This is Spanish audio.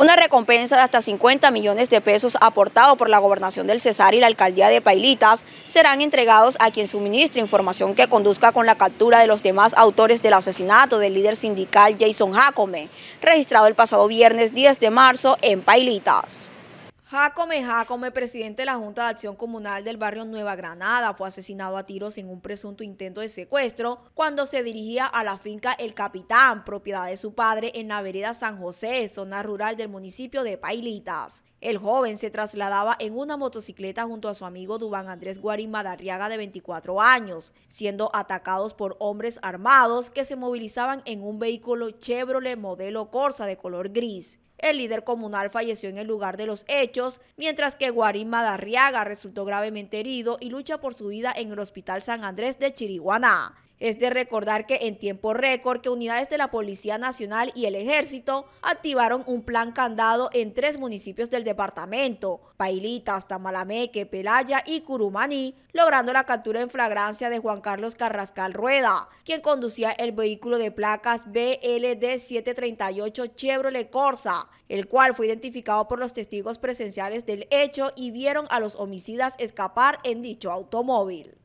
Una recompensa de hasta 50 millones de pesos aportado por la gobernación del Cesar y la alcaldía de Pailitas serán entregados a quien suministre información que conduzca con la captura de los demás autores del asesinato del líder sindical Jason Jacome, registrado el pasado viernes 10 de marzo en Pailitas. Jacome Jacome, presidente de la Junta de Acción Comunal del barrio Nueva Granada, fue asesinado a tiros en un presunto intento de secuestro cuando se dirigía a la finca El Capitán, propiedad de su padre, en la vereda San José, zona rural del municipio de Pailitas. El joven se trasladaba en una motocicleta junto a su amigo Dubán Andrés Guarín Madariaga, de 24 años, siendo atacados por hombres armados que se movilizaban en un vehículo Chevrolet modelo Corsa de color gris. El líder comunal falleció en el lugar de los hechos, mientras que Guarín Madarriaga resultó gravemente herido y lucha por su vida en el Hospital San Andrés de Chiriguaná. Es de recordar que en tiempo récord que unidades de la Policía Nacional y el Ejército activaron un plan candado en tres municipios del departamento, Pailitas, Tamalameque, Pelaya y Curumaní, logrando la captura en flagrancia de Juan Carlos Carrascal Rueda, quien conducía el vehículo de placas BLD 738 Chevrolet Corsa, el cual fue identificado por los testigos presenciales del hecho y vieron a los homicidas escapar en dicho automóvil.